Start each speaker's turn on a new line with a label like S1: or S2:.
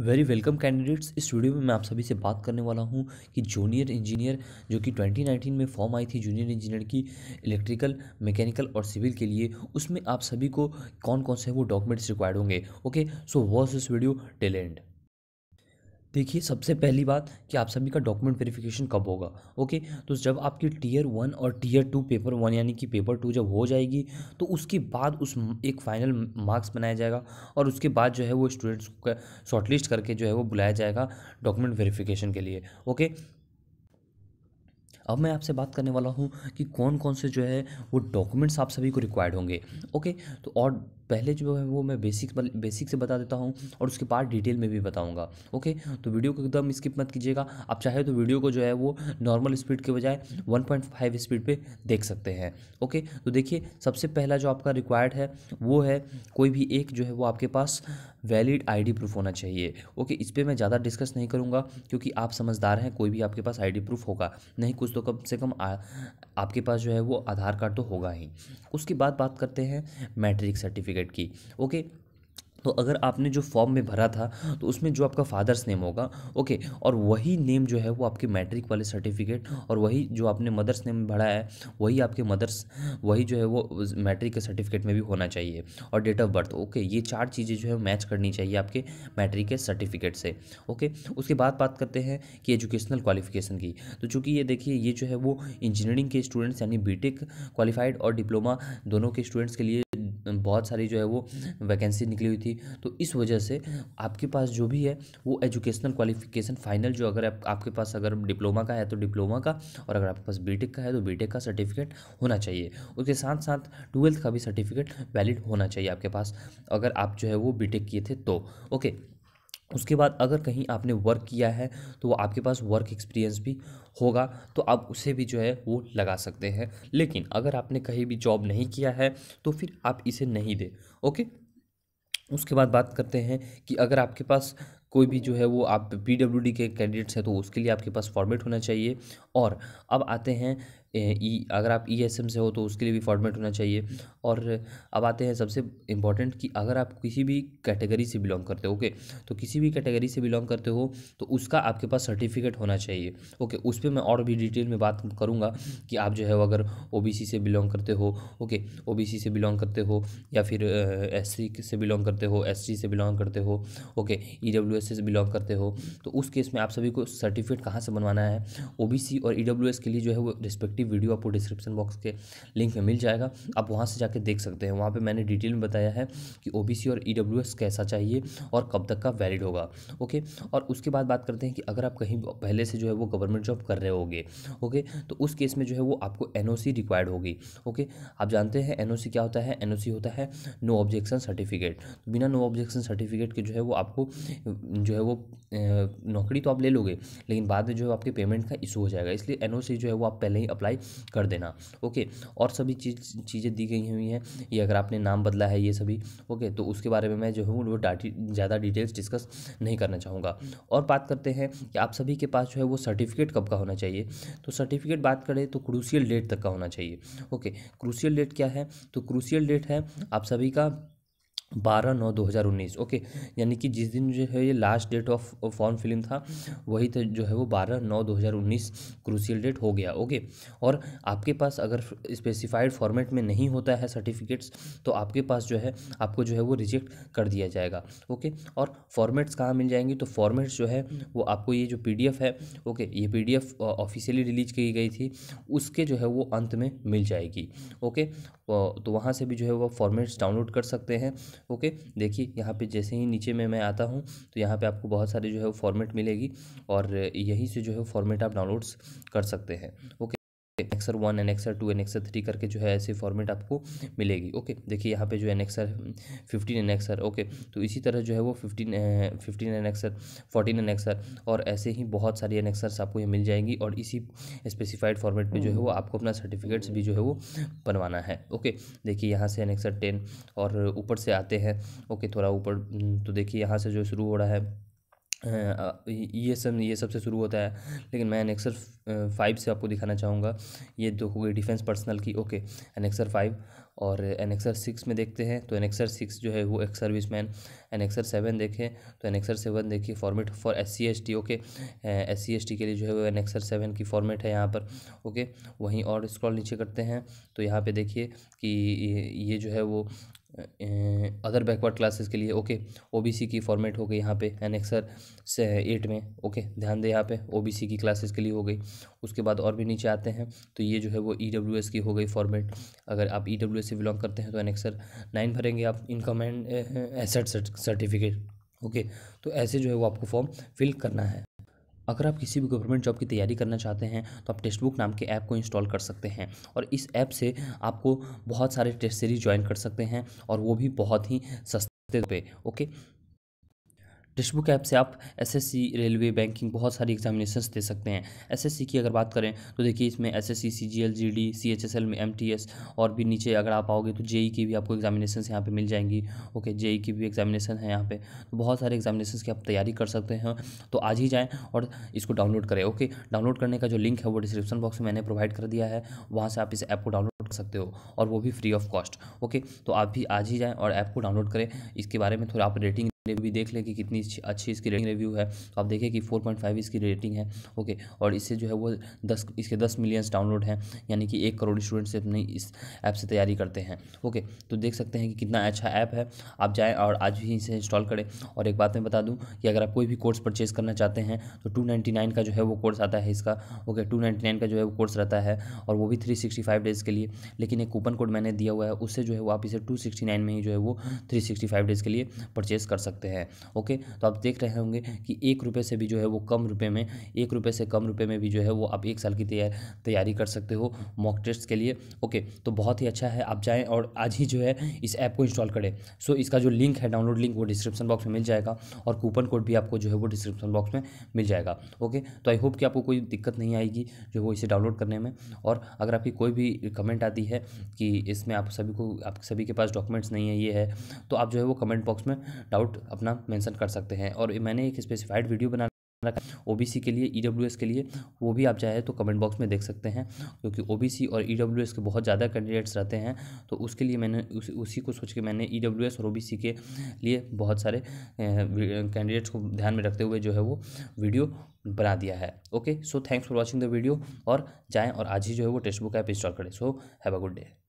S1: Very welcome candidates इस video में मैं आप सभी से बात करने वाला हूं कि जूनियर इंजीनियर जो कि 2019 में फॉर्म आई थी जूनियर इंजीनियर की इलेक्ट्रिकल मैकेनिकल और सिविल के लिए उसमें आप सभी को कौन कौन से वो डॉक्यूमेंट्स रिक्वायर्ड होंगे okay so watch this video टेलेंट देखिए सबसे पहली बात कि आप सभी का डॉक्यूमेंट वेरिफिकेशन कब होगा ओके तो जब आपकी टीयर वन और टीयर टू पेपर वन यानी कि पेपर टू जब हो जाएगी तो उसके बाद उस एक फाइनल मार्क्स बनाया जाएगा और उसके बाद जो है वो स्टूडेंट्स को शॉर्टलिस्ट करके जो है वो बुलाया जाएगा डॉक्यूमेंट वेरीफिकेशन के लिए ओके अब मैं आपसे बात करने वाला हूँ कि कौन कौन से जो है वो डॉक्यूमेंट्स आप सभी को रिक्वायर्ड होंगे ओके तो और पहले जो है वो मैं बेसिक बेसिक से बता देता हूँ और उसके बाद डिटेल में भी बताऊँगा ओके तो वीडियो को एकदम स्किप मत कीजिएगा आप चाहे तो वीडियो को जो है वो नॉर्मल स्पीड के बजाय 1.5 स्पीड पे देख सकते हैं ओके तो देखिए सबसे पहला जो आपका रिक्वायर्ड है वो है कोई भी एक जो है वो आपके पास वैलिड आईडी प्रूफ होना चाहिए ओके इस पर मैं ज़्यादा डिस्कस नहीं करूँगा क्योंकि आप समझदार हैं कोई भी आपके पास आईडी प्रूफ होगा नहीं कुछ तो कम से कम आ, आपके पास जो है वो आधार कार्ड तो होगा ही उसके बाद बात करते हैं मैट्रिक सर्टिफिकेट कैलकुलेट की ओके तो अगर आपने जो फॉर्म में भरा था तो उसमें जो आपका फादर्स नेम होगा ओके और वही नेम जो है वो आपके मैट्रिक वाले सर्टिफिकेट और वही जो आपने मदर्स नेम भरा है वही आपके मदर्स वही जो है वो मैट्रिक के सर्टिफिकेट में भी होना चाहिए और डेट ऑफ बर्थ ओके ये चार चीज़ें जो है मैच करनी चाहिए आपके मैट्रिक के सर्टिफिकेट से ओके उसके बाद बात करते हैं कि एजुकेशनल क्वालिफिकेशन की तो चूँकि ये देखिए ये जो है वो इंजीनियरिंग के स्टूडेंट्स यानी बी क्वालिफाइड और डिप्लोमा दोनों के स्टूडेंट्स के लिए बहुत सारी जो है वो वैकेंसी निकली हुई थी तो इस वजह से आपके पास जो भी है वो एजुकेशनल क्वालिफिकेशन फाइनल जो अगर आप, आपके पास अगर डिप्लोमा का है तो डिप्लोमा का और अगर आपके पास बीटेक का है तो बीटेक का सर्टिफिकेट होना चाहिए उसके साथ साथ ट्वेल्थ का भी सर्टिफिकेट वैलिड होना चाहिए आपके पास अगर आप जो है वो बीटेक किए थे तो ओके उसके बाद अगर कहीं आपने वर्क किया है तो वो आपके पास वर्क एक्सपीरियंस भी होगा तो आप उसे भी जो है वो लगा सकते हैं लेकिन अगर आपने कहीं भी जॉब नहीं किया है तो फिर आप इसे नहीं दें ओके उसके बाद बात करते हैं कि अगर आपके पास कोई भी जो है वो आप पी के कैंडिडेट्स हैं तो उसके लिए आपके पास फॉर्मेट होना चाहिए और अब आते हैं ई अगर आप ई एस एम से हो तो उसके लिए भी फॉर्मेट होना चाहिए और अब आते हैं सबसे इम्पॉर्टेंट कि अगर आप किसी भी कैटेगरी से बिलोंग करते हो ओके तो किसी भी कैटेगरी से बिलोंग करते हो तो उसका आपके पास सर्टिफिकेट होना चाहिए ओके उस पर मैं और भी डिटेल में बात करूँगा कि आप जो है वो अगर ओ बी सी से बिलोंग करते हो ओके ओ बी सी से बिलोंग करते हो या फिर एस सी से बिलोंग करते हो एस सी से बिलोंग करते हो ओके ई डब्ल्यू एस से बिलोंग करते हो तो उस केस में आप सभी को सर्टिफिकेट कहाँ से बनवाना है ओ बी सी और ई डब्ल्यू एस के लिए जो है वो रिस्पेक्टिव इसकी वीडियो आपको डिस्क्रिप्शन बॉक्स के लिंक में मिल जाएगा आप वहाँ से जाके देख सकते हैं वहाँ पर मैंने डिटेल में बताया है कि ओ और ई e कैसा चाहिए और कब तक का वैलिड होगा ओके और उसके बाद बात करते हैं कि अगर आप कहीं पहले से जो है वो गवर्नमेंट जॉब कर रहे होगे ओके तो उस केस में जो है वो आपको एन रिक्वायर्ड होगी ओके आप जानते हैं एन क्या होता है एन होता है नो ऑब्जेक्शन सर्टिफिकेट बिना नो ऑब्जेक्शन सर्टिफिकेट के जो है वो आपको जो है वो नौकरी तो आप ले लोगे लेकिन बाद में जो है आपके पेमेंट का इशू हो जाएगा इसलिए एन जो है वो आप पहले ही अप्लाई अप्लाई कर देना ओके और सभी चीज चीज़ें दी गई हुई हैं ये अगर आपने नाम बदला है ये सभी ओके तो उसके बारे में मैं जो हूँ वो ज़्यादा डिटेल्स डिस्कस नहीं करना चाहूँगा और बात करते हैं कि आप सभी के पास जो है वो सर्टिफिकेट कब का होना चाहिए तो सर्टिफिकेट बात करें तो क्रूसियल डेट तक का होना चाहिए ओके क्रूसियल डेट क्या है तो क्रूसियल डेट है आप सभी का बारह नौ दो हज़ार उन्नीस ओके यानी कि जिस दिन जो है ये last date of form filling था वही था तो जो है वो बारह नौ दो हज़ार उन्नीस क्रूसियल डेट हो गया ओके और आपके पास अगर स्पेसिफाइड फॉर्मेट में नहीं होता है सर्टिफिकेट्स तो आपके पास जो है आपको जो है वो रिजेक्ट कर दिया जाएगा ओके और फॉर्मेट्स कहाँ मिल जाएंगे तो फॉर्मेट्स जो है वो आपको ये जो पी है ओके ये पी ऑफिशियली रिलीज की गई थी उसके जो है वो अंत में मिल जाएगी ओके तो वहाँ से भी जो है वो फॉर्मेट्स डाउनलोड कर सकते हैं ओके देखिए यहाँ पे जैसे ही नीचे में मैं आता हूँ तो यहाँ पे आपको बहुत सारे जो है वो फॉर्मेट मिलेगी और यहीं से जो है फॉर्मेट आप डाउनलोड्स कर सकते हैं okay annexure one annexure two annexure three करके जो है ऐसे फॉर्मेट आपको मिलेगी ओके देखिए यहाँ पे जो एनेक्सर फिफ्टीन एनेक्सर ओके तो इसी तरह जो है वो fifteen fifteen annexure fourteen annexure और ऐसे ही बहुत सारी एनेक्सर्स आपको ये मिल जाएंगी और इसी स्पेसिफाइड फॉर्मेट में जो है वो हम्म। आपको अपना सर्टिफिकेट्स भी जो है वो बनवाना है ओके देखिए यहाँ से एनेक्सर टेन और ऊपर से आते हैं ओके थोड़ा ऊपर तो देखिए यहाँ से जो शुरू हो रहा है ये सब ये सबसे शुरू होता है लेकिन मैं एनेक्सर फाइव से आपको दिखाना चाहूँगा ये दो तो हो गई डिफेंस पर्सनल की ओके एनेक्सर फाइव और एनेक्सर सिक्स में देखते हैं तो एनेक्सर सिक्स जो है वो ex service man annexure seven देखें तो एनेक्सर सेवन देखिए format for S C S T okay S C S T के लिए जो है वो एनेक्सर सेवन की फॉर्मेट है यहाँ पर ओके वहीं और स्क्रॉल नीचे करते हैं तो यहाँ पे देखिए कि ये जो है वो अदर बैकवर्ड क्लासेस के लिए ओके ओबीसी की फॉर्मेट हो गई यहाँ पे एनेक्सर से एट में ओके ध्यान दें यहाँ पे ओबीसी की क्लासेस के लिए हो गई उसके बाद और भी नीचे आते हैं तो ये जो है वो ईडब्ल्यूएस e की हो गई फॉर्मेट अगर आप ईडब्ल्यूएस e से बिलोंग करते हैं तो एनेक्सर नाइन भरेंगे आप income and asset certificate okay तो ऐसे जो है वो आपको फॉर्म फिल करना है अगर आप किसी भी गवर्नमेंट जॉब की तैयारी करना चाहते हैं तो आप टेक्स्ट बुक नाम के ऐप को इंस्टॉल कर सकते हैं और इस ऐप से आपको बहुत सारे टेस्ट सीरीज ज्वाइन कर सकते हैं और वो भी बहुत ही सस्ते पे ओके डिशबुक ऐप से आप एसएससी रेलवे बैंकिंग बहुत सारी एग्जामिनेशंस दे सकते हैं एसएससी की अगर बात करें तो देखिए इसमें एसएससी सीजीएल जीडी सीएचएसएल में एमटीएस और भी नीचे अगर आप आओगे तो जेई e की भी आपको एग्जामिनेशन यहाँ पे मिल जाएंगी ओके जेई e की भी एग्जामिनेशन है यहाँ पर तो बहुत सारे एग्जामिनेशन की आप तैयारी कर सकते हैं तो आज ही जाएँ और इसको डाउनलोड करें ओके डाउनलोड करने का जो लिंक है वो डिस्क्रिप्शन बॉक्स में मैंने प्रोवाइड कर दिया है वहाँ से आप इस ऐप को डाउनलोड कर सकते हो और वो भी फ्री ऑफ कॉस्ट ओके तो आप भी आज ही जाएँ और ऐप को डाउनलोड करें इसके बारे में थोड़ा आप रेटिंग भी देख ले कि कितनी अच्छी इसकी रेटिंग रिव्यू है तो आप देखें कि 4.5 इसकी रेटिंग है ओके और इससे जो है वो दस इसके दस मिलियंस डाउनलोड हैं यानी कि एक करोड़ स्टूडेंट्स अपनी इस ऐप से तैयारी करते हैं ओके तो देख सकते हैं कि कितना अच्छा ऐप है आप जाएँ और आज ही इसे इंस्टॉल करें और एक बात मैं बता दूँ कि अगर आप कोई भी कोर्स परचेज करना चाहते हैं तो टू का जो है वो कोर्स आता है इसका ओके टू का जो है वो कोर्स रहता है और वो भी थ्री डेज़ के लिए लेकिन एक कूपन कोड मैंने दिया हुआ है उससे जो है वो आप इसे टू में ही जो है वो थ्री डेज़ के लिए परचेज़ कर सकते सकते हैं ओके तो आप देख रहे होंगे कि एक रुपये से भी जो है वो कम रुपये में एक रुपये से कम रुपये में भी जो है वो आप एक साल की तैयारी कर सकते हो मॉक टेस्ट के लिए ओके तो बहुत ही अच्छा है आप जाएँ और आज ही जो है इस ऐप को इंस्टॉल करें सो इसका जो लिंक है डाउनलोड लिंक वो डिस्क्रिप्शन बॉक्स में मिल जाएगा और कूपन कोड भी आपको जो है वो डिस्क्रिप्शन बॉक्स में मिल जाएगा ओके तो आई होप कि आपको कोई दिक्कत नहीं आएगी जो वो इसे डाउनलोड करने में और अगर आपकी कोई भी कमेंट आती है कि इसमें आप सभी को आप सभी के पास डॉक्यूमेंट्स नहीं है ये है तो आप जो है वो कमेंट बॉक्स में डाउट अपना मेंशन कर सकते हैं और मैंने एक स्पेसिफाइड वीडियो बना रखा ओ के लिए ई e के लिए वो भी आप चाहे तो कमेंट बॉक्स में देख सकते हैं क्योंकि ओ और ई e के बहुत ज़्यादा कैंडिडेट्स रहते हैं तो उसके लिए मैंने उस, उसी को सोच के मैंने ई e और ओ के लिए बहुत सारे कैंडिडेट्स को ध्यान में रखते हुए जो है वो वीडियो बना दिया है okay so thanks for watching the video और जाएँ और आज ही जो है वो टेक्स्ट बुक ऐप इंस्टॉल करें so have a good day